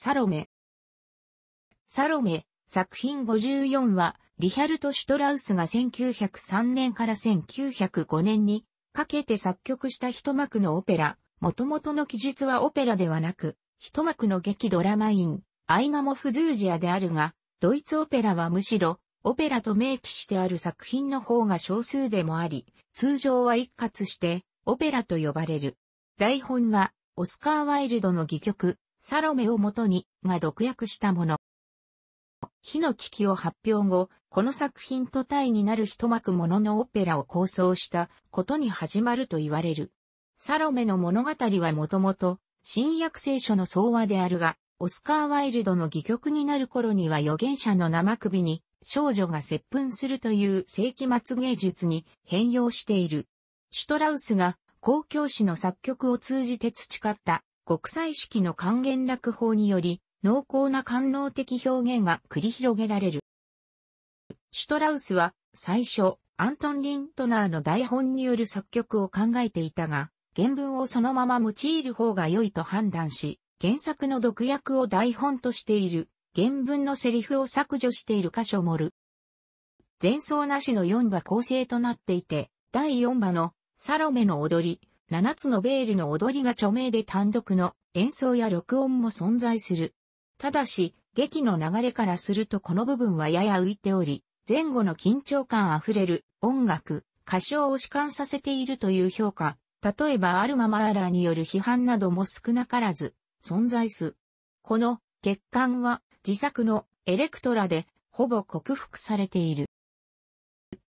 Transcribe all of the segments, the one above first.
サロメ。サロメ、作品54は、リヒャルト・シュトラウスが1903年から1905年にかけて作曲した一幕のオペラ、もともとの記述はオペラではなく、一幕の劇ドラマイン、アイナモフズージアであるが、ドイツオペラはむしろ、オペラと明記してある作品の方が少数でもあり、通常は一括して、オペラと呼ばれる。台本は、オスカー・ワイルドの戯曲、サロメをもとにが毒訳したもの。火の危機を発表後、この作品と体になる一幕もののオペラを構想したことに始まると言われる。サロメの物語はもともと新約聖書の総和であるが、オスカー・ワイルドの戯曲になる頃には預言者の生首に少女が接吻するという世紀末芸術に変容している。シュトラウスが公共史の作曲を通じて培った国際式の還元楽法により、濃厚な官能的表現が繰り広げられる。シュトラウスは、最初、アントン・リントナーの台本による作曲を考えていたが、原文をそのまま用いる方が良いと判断し、原作の毒薬を台本としている、原文のセリフを削除している箇所もる。前奏なしの4話構成となっていて、第4話のサロメの踊り、7つのベールの踊りが著名で単独の演奏や録音も存在する。ただし、劇の流れからするとこの部分はやや浮いており、前後の緊張感あふれる音楽、歌唱を主観させているという評価、例えばアルママーラーによる批判なども少なからず存在す。この欠陥は自作のエレクトラでほぼ克服されている。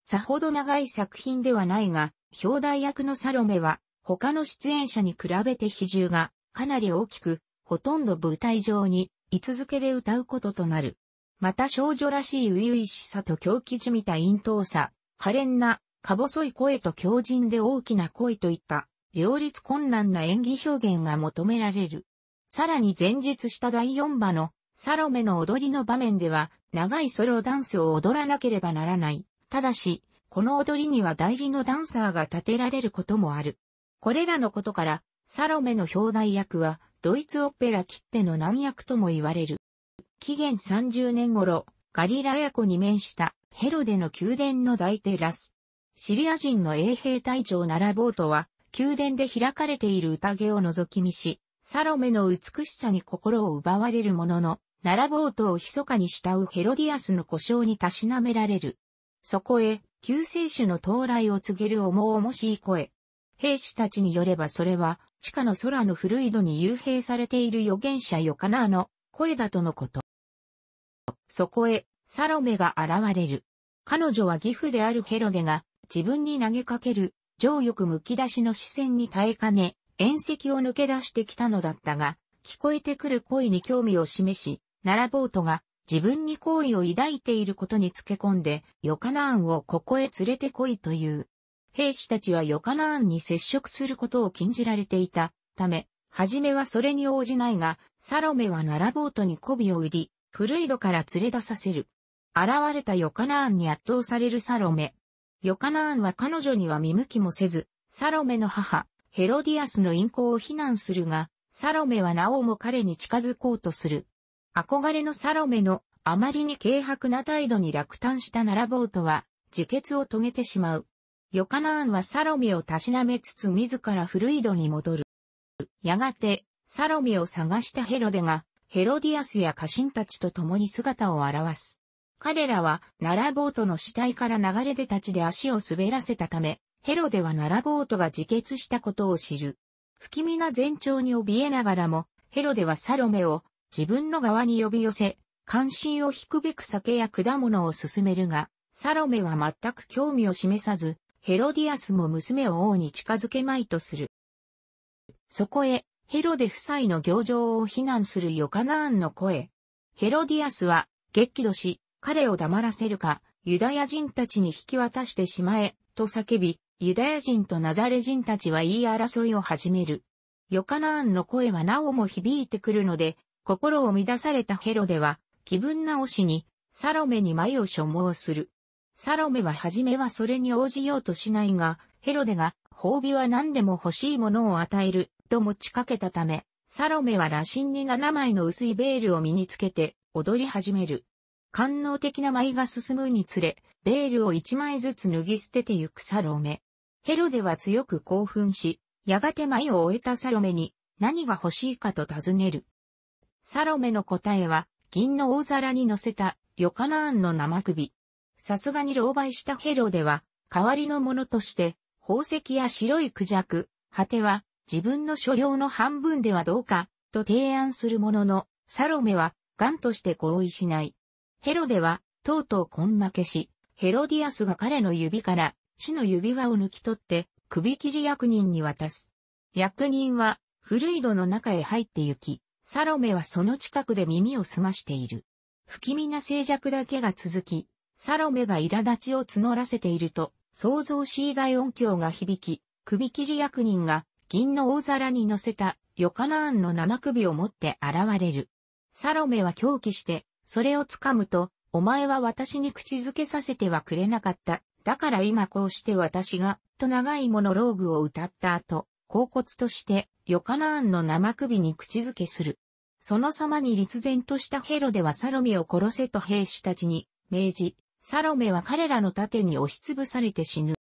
さほど長い作品ではないが、表題役のサロメは他の出演者に比べて比重がかなり大きく、ほとんど舞台上に居続けで歌うこととなる。また少女らしい初々しさと狂気じみた陰頭さ、可憐な、か細い声と強靭で大きな声といった、両立困難な演技表現が求められる。さらに前述した第4話の、サロメの踊りの場面では、長いソロダンスを踊らなければならない。ただし、この踊りには代理のダンサーが立てられることもある。これらのことから、サロメの表題役は、ドイツオペラ切手の難役とも言われる。紀元30年頃、ガリラヤ湖に面したヘロデの宮殿の大テラス。シリア人の衛兵隊長ナラボートは、宮殿で開かれている宴を覗き見し、サロメの美しさに心を奪われるものの、ナラボートを密かに慕うヘロディアスの故障にたしなめられる。そこへ、救世主の到来を告げる重々しい声、兵士たちによればそれは、地下の空の古井戸に幽閉されている預言者ヨカナーの声だとのこと。そこへ、サロメが現れる。彼女は義父であるヘロデが、自分に投げかける、情欲むき出しの視線に耐えかね、縁石を抜け出してきたのだったが、聞こえてくる声に興味を示し、ナラボートが自分に好意を抱いていることにつけ込んで、ヨカナーンをここへ連れて来いという。兵士たちはヨカナーンに接触することを禁じられていたため、はじめはそれに応じないが、サロメはナラボートに媚びを売り、古井戸から連れ出させる。現れたヨカナーンに圧倒されるサロメ。ヨカナーンは彼女には見向きもせず、サロメの母、ヘロディアスの陰行を非難するが、サロメはなおも彼に近づこうとする。憧れのサロメのあまりに軽薄な態度に落胆したナラボートは、自決を遂げてしまう。ヨカナーンはサロメをたしなめつつ自ら古井戸に戻る。やがて、サロメを探したヘロデが、ヘロディアスや家臣たちと共に姿を現す。彼らは、ナラボートの死体から流れ出たちで足を滑らせたため、ヘロデはナラボートが自決したことを知る。不気味な前兆に怯えながらも、ヘロデはサロメを自分の側に呼び寄せ、関心を引くべく酒や果物を勧めるが、サロメは全く興味を示さず、ヘロディアスも娘を王に近づけまいとする。そこへ、ヘロデ夫妻の行状を非難するヨカナーンの声。ヘロディアスは、激怒し、彼を黙らせるか、ユダヤ人たちに引き渡してしまえ、と叫び、ユダヤ人とナザレ人たちは言い争いを始める。ヨカナーンの声はなおも響いてくるので、心を乱されたヘロデは、気分直しに、サロメに眉を所望する。サロメは初めはそれに応じようとしないが、ヘロデが、褒美は何でも欲しいものを与える、と持ちかけたため、サロメは羅針に7枚の薄いベールを身につけて、踊り始める。官能的な舞が進むにつれ、ベールを1枚ずつ脱ぎ捨ててゆくサロメ。ヘロデは強く興奮し、やがて舞を終えたサロメに、何が欲しいかと尋ねる。サロメの答えは、銀の大皿に乗せた、ヨカナーンの生首。さすがに狼狽したヘロでは、代わりのものとして、宝石や白いクジャク、果ては、自分の所領の半分ではどうか、と提案するものの、サロメは、ガンとして合意しない。ヘロでは、とうとう根負けし、ヘロディアスが彼の指から、死の指輪を抜き取って、首切り役人に渡す。役人は、古い戸の中へ入って行き、サロメはその近くで耳を澄ましている。不気味な静寂だけが続き、サロメが苛立ちを募らせていると、創造し以外音響が響き、首切り役人が銀の大皿に乗せたヨカナーンの生首を持って現れる。サロメは狂気して、それを掴むと、お前は私に口づけさせてはくれなかった。だから今こうして私が、と長いモノローグを歌った後、甲骨として、ヨカナーンの生首に口づけする。その様に立然としたヘロではサロメを殺せと兵士たちに命じ、サロメは彼らの盾に押しつぶされて死ぬ。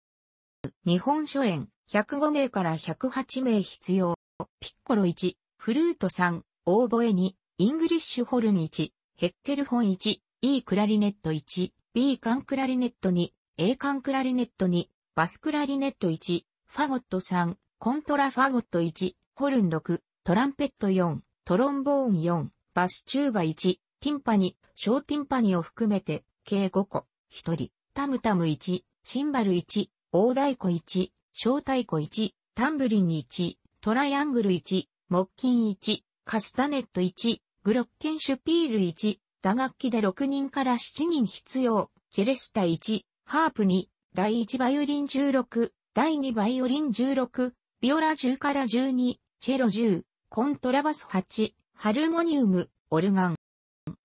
日本書園、105名から108名必要。ピッコロ1、フルート3、オーボエ2、イングリッシュホルン1、ヘッケルホン1、E クラリネット1、B 缶クラリネット2、A 缶クラリネット2、バスクラリネット1、ファゴット3、コントラファゴット1、ホルン6、トランペット4、トロンボーン4、バスチューバ1、ティンパニ、小ティンパニを含めて計5個、1人、タムタム1、シンバル1、大太鼓1、小太鼓1、タンブリン1、トライアングル1、木琴1、カスタネット1、グロッケンシュピール1、打楽器で6人から7人必要、チェレスタ1、ハープ2、第1バイオリン16、第2バイオリン16、ビオラ10から12、チェロ10、コントラバス8、ハルモニウム、オルガン。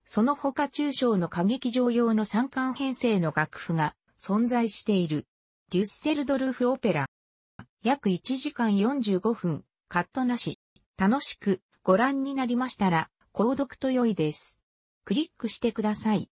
その他中小の歌劇場用の三冠編成の楽譜が存在している。デュッセルドルフオペラ。約1時間45分、カットなし。楽しくご覧になりましたら、購読と良いです。クリックしてください。